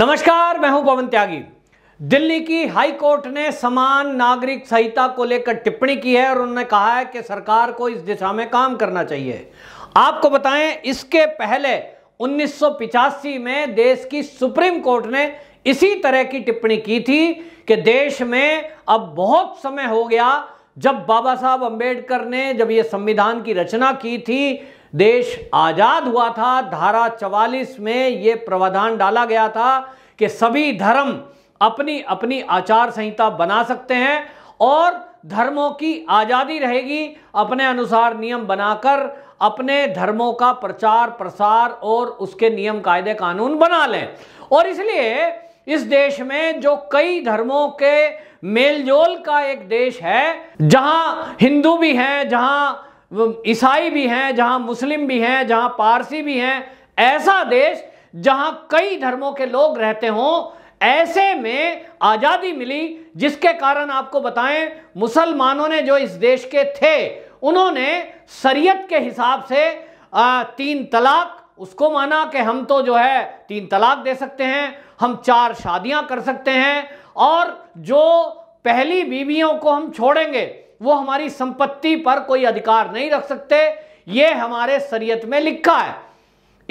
नमस्कार मैं हूं पवन त्यागी दिल्ली की हाई कोर्ट ने समान नागरिक संहिता को लेकर टिप्पणी की है और उन्होंने कहा है कि सरकार को इस दिशा में काम करना चाहिए आपको बताएं इसके पहले 1985 में देश की सुप्रीम कोर्ट ने इसी तरह की टिप्पणी की थी कि देश में अब बहुत समय हो गया जब बाबा साहब अंबेडकर ने जब ये संविधान की रचना की थी देश आज़ाद हुआ था धारा 44 में ये प्रावधान डाला गया था कि सभी धर्म अपनी अपनी आचार संहिता बना सकते हैं और धर्मों की आज़ादी रहेगी अपने अनुसार नियम बनाकर अपने धर्मों का प्रचार प्रसार और उसके नियम कायदे कानून बना लें और इसलिए इस देश में जो कई धर्मों के मेलजोल का एक देश है जहां हिंदू भी हैं जहां ईसाई भी हैं जहां मुस्लिम भी हैं जहां पारसी भी हैं ऐसा देश जहां कई धर्मों के लोग रहते हों ऐसे में आज़ादी मिली जिसके कारण आपको बताएं मुसलमानों ने जो इस देश के थे उन्होंने शरीयत के हिसाब से तीन तलाक उसको माना कि हम तो जो है तीन तलाक दे सकते हैं हम चार शादियां कर सकते हैं और जो पहली बीवियों को हम छोड़ेंगे वो हमारी संपत्ति पर कोई अधिकार नहीं रख सकते ये हमारे शरीयत में लिखा है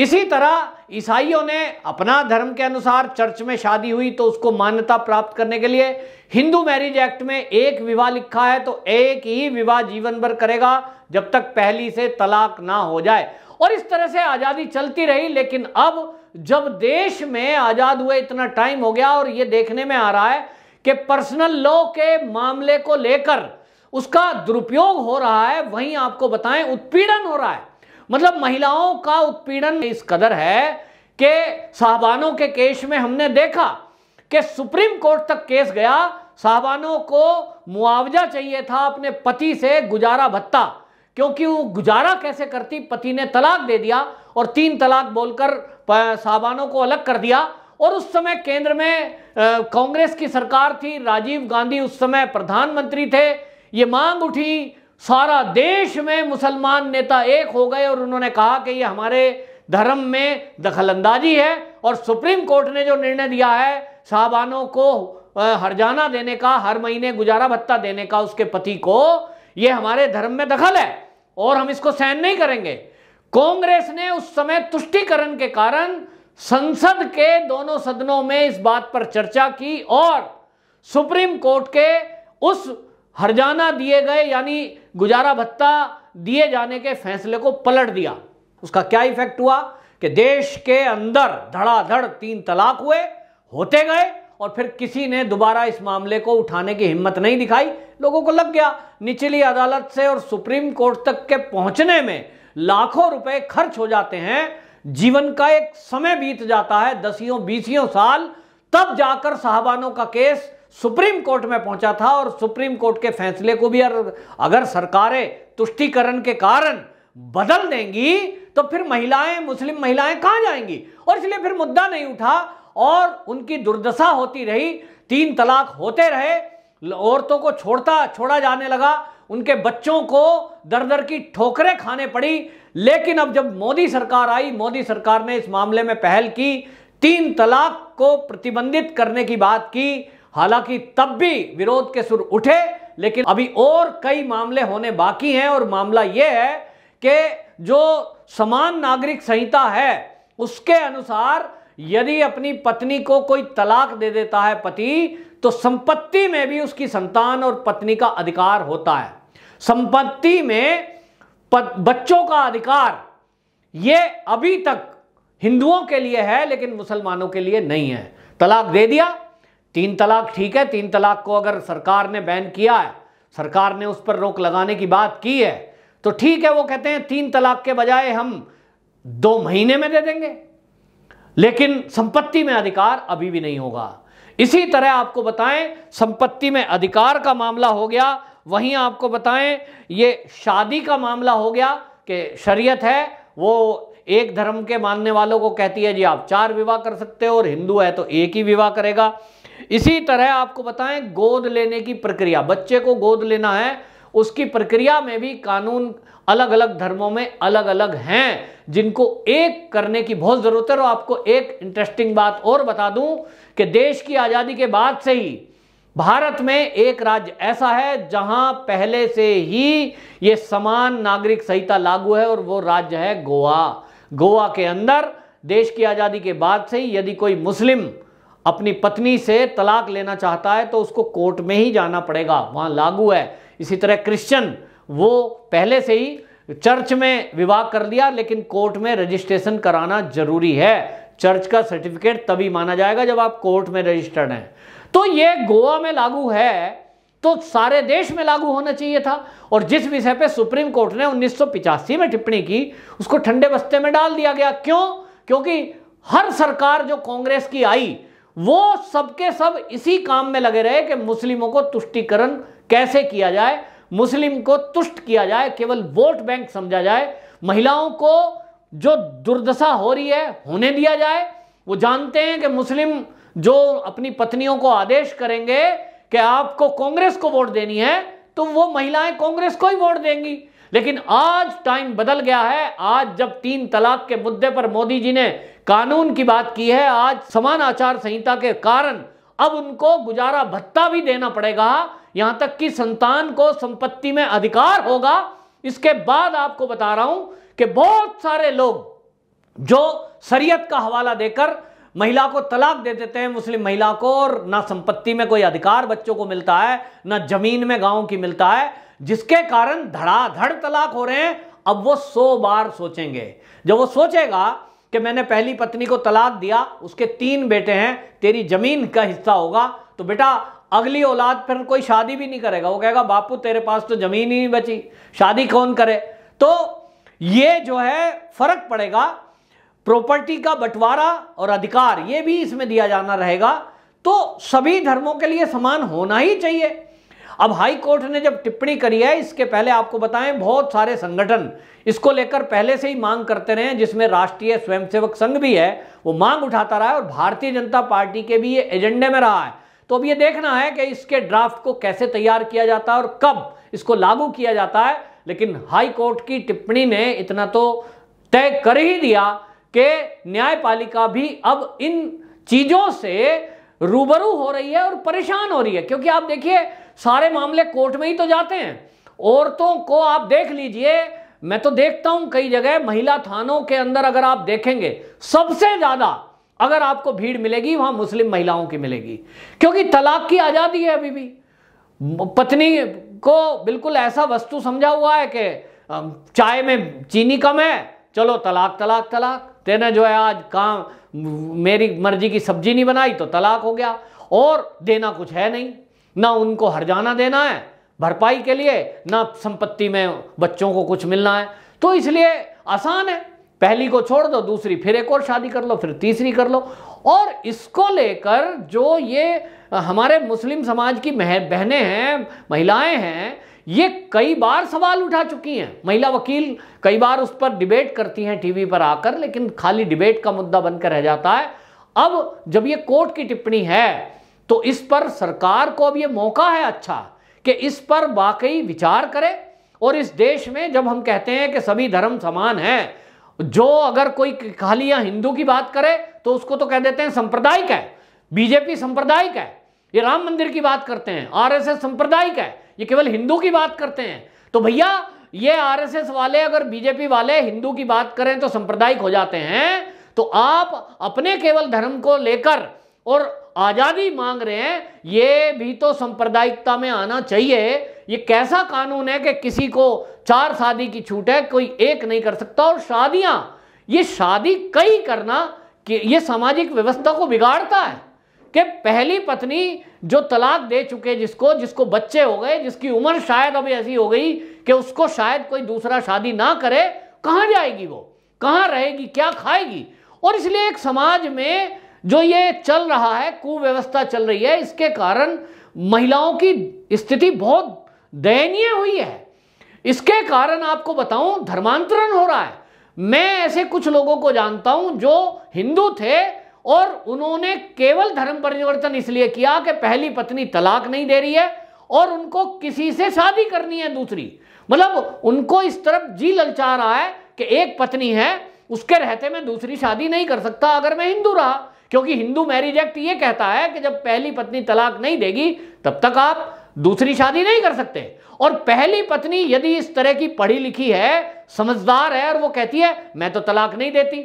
इसी तरह ईसाइयों ने अपना धर्म के अनुसार चर्च में शादी हुई तो उसको मान्यता प्राप्त करने के लिए हिंदू मैरिज एक्ट में एक विवाह लिखा है तो एक ही विवाह जीवन भर करेगा जब तक पहली से तलाक ना हो जाए और इस तरह से आज़ादी चलती रही लेकिन अब जब देश में आज़ाद हुए इतना टाइम हो गया और यह देखने में आ रहा है कि पर्सनल लॉ के मामले को लेकर उसका दुरुपयोग हो रहा है वहीं आपको बताएं उत्पीड़न हो रहा है मतलब महिलाओं का उत्पीड़न इस कदर है कि साहबानों के केस में हमने देखा कि सुप्रीम कोर्ट तक केस गया साहबानों को मुआवजा चाहिए था अपने पति से गुजारा भत्ता क्योंकि वो गुजारा कैसे करती पति ने तलाक दे दिया और तीन तलाक बोलकर साहबानों को अलग कर दिया और उस समय केंद्र में कांग्रेस की सरकार थी राजीव गांधी उस समय प्रधानमंत्री थे ये मांग उठी सारा देश में मुसलमान नेता एक हो गए और उन्होंने कहा कि ये हमारे धर्म में दखलंदाजी है और सुप्रीम कोर्ट ने जो निर्णय दिया है साहबानों को हरजाना देने का हर महीने गुजारा भत्ता देने का उसके पति को ये हमारे धर्म में दखल है और हम इसको सहन नहीं करेंगे कांग्रेस ने उस समय तुष्टिकरण के कारण संसद के दोनों सदनों में इस बात पर चर्चा की और सुप्रीम कोर्ट के उस हरजाना दिए गए यानी गुजारा भत्ता दिए जाने के फैसले को पलट दिया उसका क्या इफेक्ट हुआ कि देश के अंदर धड़ाधड़ तीन तलाक हुए होते गए और फिर किसी ने दोबारा इस मामले को उठाने की हिम्मत नहीं दिखाई लोगों को लग गया निचली अदालत से और सुप्रीम कोर्ट तक के पहुंचने में लाखों रुपए खर्च हो जाते हैं जीवन का एक समय बीत जाता है दसियों बीसियों साल तब जाकर साहबानों का केस सुप्रीम कोर्ट में पहुंचा था और सुप्रीम कोर्ट के फैसले को भी अगर सरकारें तुष्टिकरण के कारण बदल देंगी तो फिर महिलाएं मुस्लिम महिलाएं कहां जाएंगी और इसलिए फिर मुद्दा नहीं उठा और उनकी दुर्दशा होती रही तीन तलाक होते रहे औरतों को छोड़ता छोड़ा जाने लगा उनके बच्चों को दर दर की ठोकरें खाने पड़ी लेकिन अब जब मोदी सरकार आई मोदी सरकार ने इस मामले में पहल की तीन तलाक को प्रतिबंधित करने की बात की हालांकि तब भी विरोध के सुर उठे लेकिन अभी और कई मामले होने बाकी हैं और मामला यह है कि जो समान नागरिक संहिता है उसके अनुसार यदि अपनी पत्नी को कोई तलाक दे देता है पति तो संपत्ति में भी उसकी संतान और पत्नी का अधिकार होता है संपत्ति में बच्चों का अधिकार ये अभी तक हिंदुओं के लिए है लेकिन मुसलमानों के लिए नहीं है तलाक दे दिया तीन तलाक ठीक है तीन तलाक को अगर सरकार ने बैन किया है सरकार ने उस पर रोक लगाने की बात की है तो ठीक है वो कहते हैं तीन तलाक के बजाय हम दो महीने में दे देंगे लेकिन संपत्ति में अधिकार अभी भी नहीं होगा इसी तरह आपको बताएं संपत्ति में अधिकार का मामला हो गया वहीं आपको बताएं ये शादी का मामला हो गया कि शरीयत है वो एक धर्म के मानने वालों को कहती है जी आप चार विवाह कर सकते हो और हिंदू है तो एक ही विवाह करेगा इसी तरह आपको बताएं गोद लेने की प्रक्रिया बच्चे को गोद लेना है उसकी प्रक्रिया में भी कानून अलग अलग धर्मों में अलग अलग हैं जिनको एक करने की बहुत ज़रूरत है और आपको एक इंटरेस्टिंग बात और बता दूं कि देश की आज़ादी के बाद से ही भारत में एक राज्य ऐसा है जहां पहले से ही ये समान नागरिक संहिता लागू है और वो राज्य है गोवा गोवा के अंदर देश की आज़ादी के बाद से ही यदि कोई मुस्लिम अपनी पत्नी से तलाक लेना चाहता है तो उसको कोर्ट में ही जाना पड़ेगा वहाँ लागू है इसी तरह क्रिश्चियन वो पहले से ही चर्च में विवाह कर लिया लेकिन कोर्ट में रजिस्ट्रेशन कराना जरूरी है चर्च का सर्टिफिकेट तभी माना जाएगा जब आप कोर्ट में रजिस्टर्ड हैं तो ये गोवा में लागू है तो सारे देश में लागू होना चाहिए था और जिस विषय पे सुप्रीम कोर्ट ने उन्नीस में टिप्पणी की उसको ठंडे बस्ते में डाल दिया गया क्यों क्योंकि हर सरकार जो कांग्रेस की आई वो सबके सब इसी काम में लगे रहे कि मुस्लिमों को तुष्टिकरण कैसे किया जाए मुस्लिम को तुष्ट किया जाए केवल वोट बैंक समझा जाए महिलाओं को जो दुर्दशा हो रही है होने दिया जाए वो जानते हैं कि मुस्लिम जो अपनी पत्नियों को आदेश करेंगे कि आपको कांग्रेस को वोट देनी है तो वो महिलाएं कांग्रेस को ही वोट देंगी लेकिन आज टाइम बदल गया है आज जब तीन तलाक के मुद्दे पर मोदी जी ने कानून की बात की है आज समान आचार संहिता के कारण अब उनको गुजारा भत्ता भी देना पड़ेगा यहां तक कि संतान को संपत्ति में अधिकार होगा इसके बाद आपको बता रहा हूं कि बहुत सारे लोग जो शरीयत का हवाला देकर महिला को तलाक दे देते हैं मुस्लिम महिला को और ना संपत्ति में कोई अधिकार बच्चों को मिलता है ना जमीन में गांव की मिलता है जिसके कारण धड़ाधड़ तलाक हो रहे हैं अब वो सौ बार सोचेंगे जब वो सोचेगा कि मैंने पहली पत्नी को तलाक दिया उसके तीन बेटे हैं तेरी जमीन का हिस्सा होगा तो बेटा अगली औलाद पर कोई शादी भी नहीं करेगा वो कहेगा बापू तेरे पास तो जमीन ही नहीं बची शादी कौन करे तो ये जो है फर्क पड़ेगा प्रॉपर्टी का बंटवारा और अधिकार ये भी इसमें दिया जाना रहेगा तो सभी धर्मों के लिए समान होना ही चाहिए अब हाई कोर्ट ने जब टिप्पणी करी है इसके पहले आपको बताएं बहुत सारे संगठन इसको लेकर पहले से ही मांग करते रहे जिसमें राष्ट्रीय स्वयंसेवक संघ भी है वो मांग उठाता रहा है और भारतीय जनता पार्टी के भी ये एजेंडे में रहा है तो अब ये देखना है कि इसके ड्राफ्ट को कैसे तैयार किया जाता है और कब इसको लागू किया जाता है लेकिन हाई कोर्ट की टिप्पणी ने इतना तो तय कर ही दिया कि न्यायपालिका भी अब इन चीजों से रूबरू हो रही है और परेशान हो रही है क्योंकि आप देखिए सारे मामले कोर्ट में ही तो जाते हैं औरतों को आप देख लीजिए मैं तो देखता हूं कई जगह महिला थानों के अंदर अगर आप देखेंगे सबसे ज्यादा अगर आपको भीड़ मिलेगी वहां मुस्लिम महिलाओं की मिलेगी क्योंकि तलाक की आजादी है अभी भी पत्नी को बिल्कुल ऐसा वस्तु समझा हुआ है कि चाय में चीनी कम है चलो तलाक तलाक तलाक तेने जो है आज काम मेरी मर्जी की सब्जी नहीं बनाई तो तलाक हो गया और देना कुछ है नहीं ना उनको हरजाना देना है भरपाई के लिए ना संपत्ति में बच्चों को कुछ मिलना है तो इसलिए आसान है पहली को छोड़ दो दूसरी फिर एक और शादी कर लो फिर तीसरी कर लो और इसको लेकर जो ये हमारे मुस्लिम समाज की बहनें हैं महिलाएं हैं ये कई बार सवाल उठा चुकी हैं महिला वकील कई बार उस पर डिबेट करती हैं टीवी पर आकर लेकिन खाली डिबेट का मुद्दा बनकर रह जाता है अब जब ये कोर्ट की टिप्पणी है तो इस पर सरकार को अब ये मौका है अच्छा कि इस पर वाकई विचार करे और इस देश में जब हम कहते हैं कि सभी धर्म समान हैं जो अगर कोई खाली या हिंदू की बात करे तो उसको तो कह देते हैं सांप्रदायिक है बीजेपी सांप्रदायिक है ये राम मंदिर की बात करते हैं आरएसएस सांप्रदायिक है ये केवल हिंदू की बात करते हैं तो भैया ये आरएसएस वाले अगर बीजेपी वाले हिंदू की बात करें तो सांप्रदायिक हो जाते हैं तो आप अपने केवल धर्म को लेकर और आज़ादी मांग रहे हैं ये भी तो सांप्रदायिकता में आना चाहिए ये कैसा कानून है कि किसी को चार शादी की छूट है कोई एक नहीं कर सकता और शादियां ये शादी कई करना कि ये सामाजिक व्यवस्था को बिगाड़ता है कि पहली पत्नी जो तलाक दे चुके जिसको जिसको बच्चे हो गए जिसकी उम्र शायद अभी ऐसी हो गई कि उसको शायद कोई दूसरा शादी ना करे कहाँ जाएगी वो कहाँ रहेगी क्या खाएगी और इसलिए एक समाज में जो ये चल रहा है कुव्यवस्था चल रही है इसके कारण महिलाओं की स्थिति बहुत दयनीय हुई है इसके कारण आपको बताऊं धर्मांतरण हो रहा है मैं ऐसे कुछ लोगों को जानता हूं जो हिंदू थे और उन्होंने केवल धर्म परिवर्तन इसलिए किया कि पहली पत्नी तलाक नहीं दे रही है और उनको किसी से शादी करनी है दूसरी मतलब उनको इस तरफ जी ललचा रहा है कि एक पत्नी है उसके रहते मैं दूसरी शादी नहीं कर सकता अगर मैं हिंदू रहा क्योंकि हिंदू मैरिज एक्ट ये कहता है कि जब पहली पत्नी तलाक नहीं देगी तब तक आप दूसरी शादी नहीं कर सकते और पहली पत्नी यदि इस तरह की पढ़ी लिखी है समझदार है और वो कहती है मैं तो तलाक नहीं देती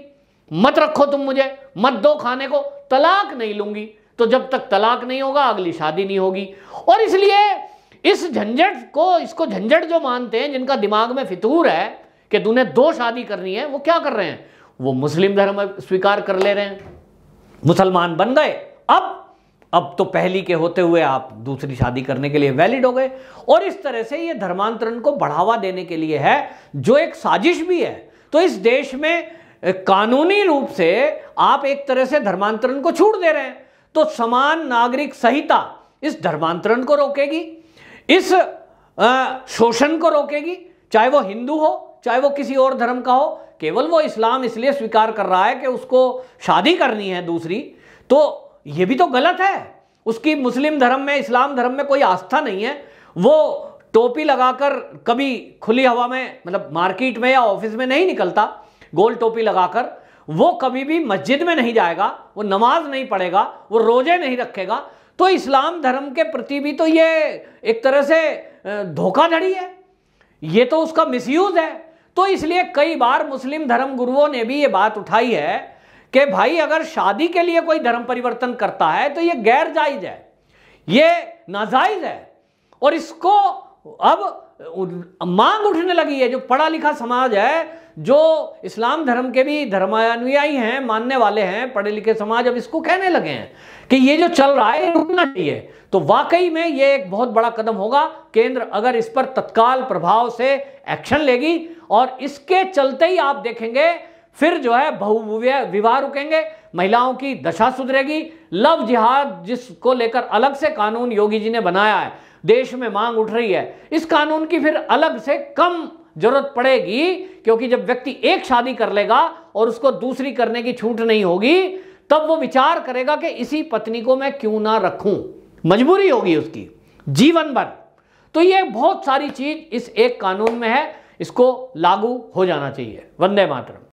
मत रखो तुम मुझे मत दो खाने को तलाक नहीं लूंगी तो जब तक तलाक नहीं होगा अगली शादी नहीं होगी और इसलिए इस झंझट को इसको झंझट जो मानते हैं जिनका दिमाग में फितूर है कि तूने दो शादी करनी है वो क्या कर रहे हैं वो मुस्लिम धर्म स्वीकार कर ले रहे हैं मुसलमान बन गए अब अब तो पहली के होते हुए आप दूसरी शादी करने के लिए वैलिड हो गए और इस तरह से ये धर्मांतरण को बढ़ावा देने के लिए है जो एक साजिश भी है तो इस देश में कानूनी रूप से आप एक तरह से धर्मांतरण को छूट दे रहे हैं तो समान नागरिक संहिता इस धर्मांतरण को रोकेगी इस शोषण को रोकेगी चाहे वो हिंदू हो चाहे वो किसी और धर्म का हो केवल वो इस्लाम इसलिए स्वीकार कर रहा है कि उसको शादी करनी है दूसरी तो ये भी तो गलत है उसकी मुस्लिम धर्म में इस्लाम धर्म में कोई आस्था नहीं है वो टोपी लगाकर कभी खुली हवा में मतलब मार्केट में या ऑफिस में नहीं निकलता गोल टोपी लगाकर वो कभी भी मस्जिद में नहीं जाएगा वो नमाज नहीं पढ़ेगा वो रोजे नहीं रखेगा तो इस्लाम धर्म के प्रति भी तो ये एक तरह से धोखाधड़ी है ये तो उसका मिसयूज है तो इसलिए कई बार मुस्लिम धर्म गुरुओं ने भी ये बात उठाई है कि भाई अगर शादी के लिए कोई धर्म परिवर्तन करता है तो ये गैर जायज है ये नाजायज है और इसको अब मांग उठने लगी है जो पढ़ा लिखा समाज है जो इस्लाम धर्म के भी धर्मानुयायी हैं मानने वाले हैं पढ़े लिखे समाज अब इसको कहने लगे हैं कि ये जो चल रहा है रुकना चाहिए तो वाकई में ये एक बहुत बड़ा कदम होगा केंद्र अगर इस पर तत्काल प्रभाव से एक्शन लेगी और इसके चलते ही आप देखेंगे फिर जो है बहु विवाह रुकेंगे महिलाओं की दशा सुधरेगी लव जिहाद जिसको लेकर अलग से कानून योगी जी ने बनाया है देश में मांग उठ रही है इस कानून की फिर अलग से कम जरूरत पड़ेगी क्योंकि जब व्यक्ति एक शादी कर लेगा और उसको दूसरी करने की छूट नहीं होगी तब वो विचार करेगा कि इसी पत्नी को मैं क्यों ना रखूं मजबूरी होगी उसकी जीवन भर तो ये बहुत सारी चीज इस एक कानून में है इसको लागू हो जाना चाहिए वंदे मातरम